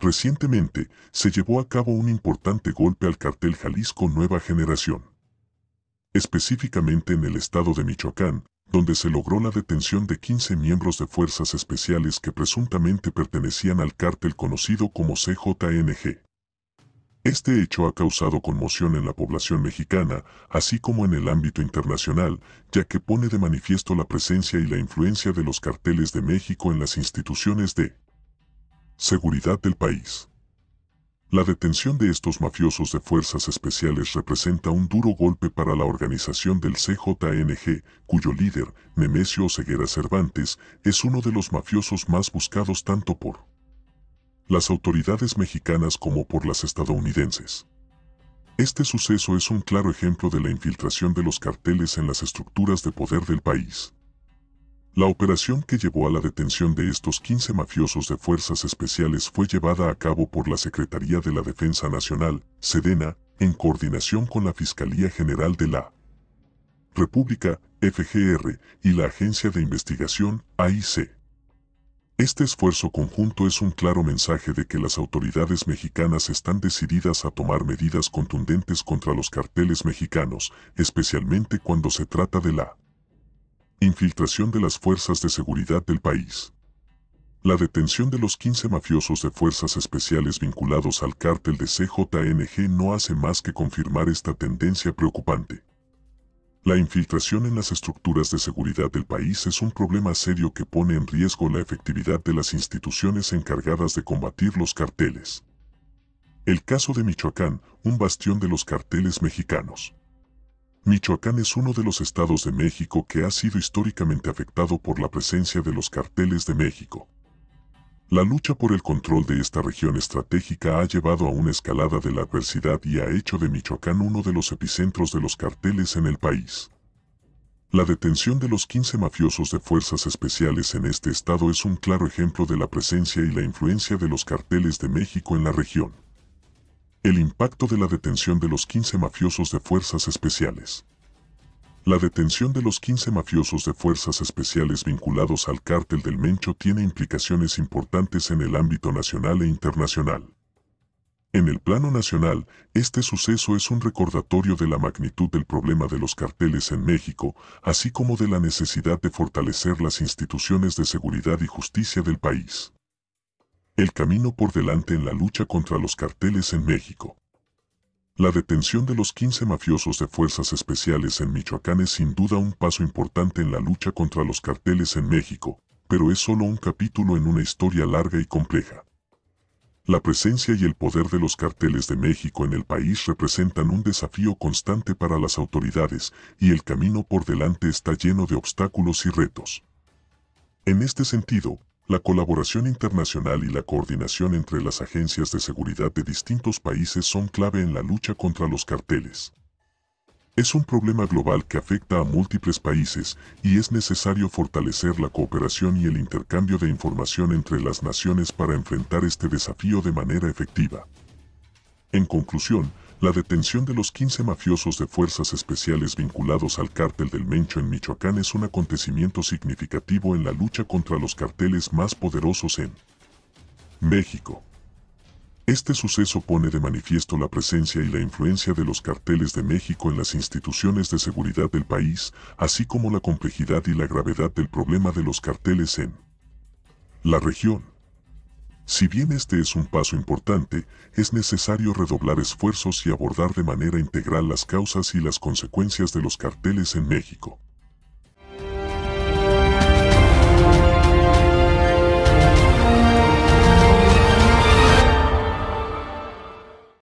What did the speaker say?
Recientemente, se llevó a cabo un importante golpe al cartel Jalisco Nueva Generación. Específicamente en el estado de Michoacán, donde se logró la detención de 15 miembros de fuerzas especiales que presuntamente pertenecían al cartel conocido como CJNG. Este hecho ha causado conmoción en la población mexicana, así como en el ámbito internacional, ya que pone de manifiesto la presencia y la influencia de los carteles de México en las instituciones de Seguridad del país. La detención de estos mafiosos de fuerzas especiales representa un duro golpe para la organización del CJNG, cuyo líder, Nemesio Ceguera Cervantes, es uno de los mafiosos más buscados tanto por las autoridades mexicanas como por las estadounidenses. Este suceso es un claro ejemplo de la infiltración de los carteles en las estructuras de poder del país. La operación que llevó a la detención de estos 15 mafiosos de fuerzas especiales fue llevada a cabo por la Secretaría de la Defensa Nacional, Sedena, en coordinación con la Fiscalía General de la República, FGR, y la Agencia de Investigación, AIC. Este esfuerzo conjunto es un claro mensaje de que las autoridades mexicanas están decididas a tomar medidas contundentes contra los carteles mexicanos, especialmente cuando se trata de la Infiltración de las fuerzas de seguridad del país. La detención de los 15 mafiosos de fuerzas especiales vinculados al cártel de CJNG no hace más que confirmar esta tendencia preocupante. La infiltración en las estructuras de seguridad del país es un problema serio que pone en riesgo la efectividad de las instituciones encargadas de combatir los carteles. El caso de Michoacán, un bastión de los carteles mexicanos. Michoacán es uno de los estados de México que ha sido históricamente afectado por la presencia de los carteles de México. La lucha por el control de esta región estratégica ha llevado a una escalada de la adversidad y ha hecho de Michoacán uno de los epicentros de los carteles en el país. La detención de los 15 mafiosos de fuerzas especiales en este estado es un claro ejemplo de la presencia y la influencia de los carteles de México en la región. El impacto de la detención de los 15 mafiosos de fuerzas especiales. La detención de los 15 mafiosos de fuerzas especiales vinculados al cártel del Mencho tiene implicaciones importantes en el ámbito nacional e internacional. En el plano nacional, este suceso es un recordatorio de la magnitud del problema de los carteles en México, así como de la necesidad de fortalecer las instituciones de seguridad y justicia del país el camino por delante en la lucha contra los carteles en México. La detención de los 15 mafiosos de fuerzas especiales en Michoacán es sin duda un paso importante en la lucha contra los carteles en México, pero es solo un capítulo en una historia larga y compleja. La presencia y el poder de los carteles de México en el país representan un desafío constante para las autoridades y el camino por delante está lleno de obstáculos y retos. En este sentido, la colaboración internacional y la coordinación entre las agencias de seguridad de distintos países son clave en la lucha contra los carteles. Es un problema global que afecta a múltiples países y es necesario fortalecer la cooperación y el intercambio de información entre las naciones para enfrentar este desafío de manera efectiva. En conclusión, la detención de los 15 mafiosos de fuerzas especiales vinculados al cártel del Mencho en Michoacán es un acontecimiento significativo en la lucha contra los carteles más poderosos en México. Este suceso pone de manifiesto la presencia y la influencia de los carteles de México en las instituciones de seguridad del país, así como la complejidad y la gravedad del problema de los carteles en la región. Si bien este es un paso importante, es necesario redoblar esfuerzos y abordar de manera integral las causas y las consecuencias de los carteles en México.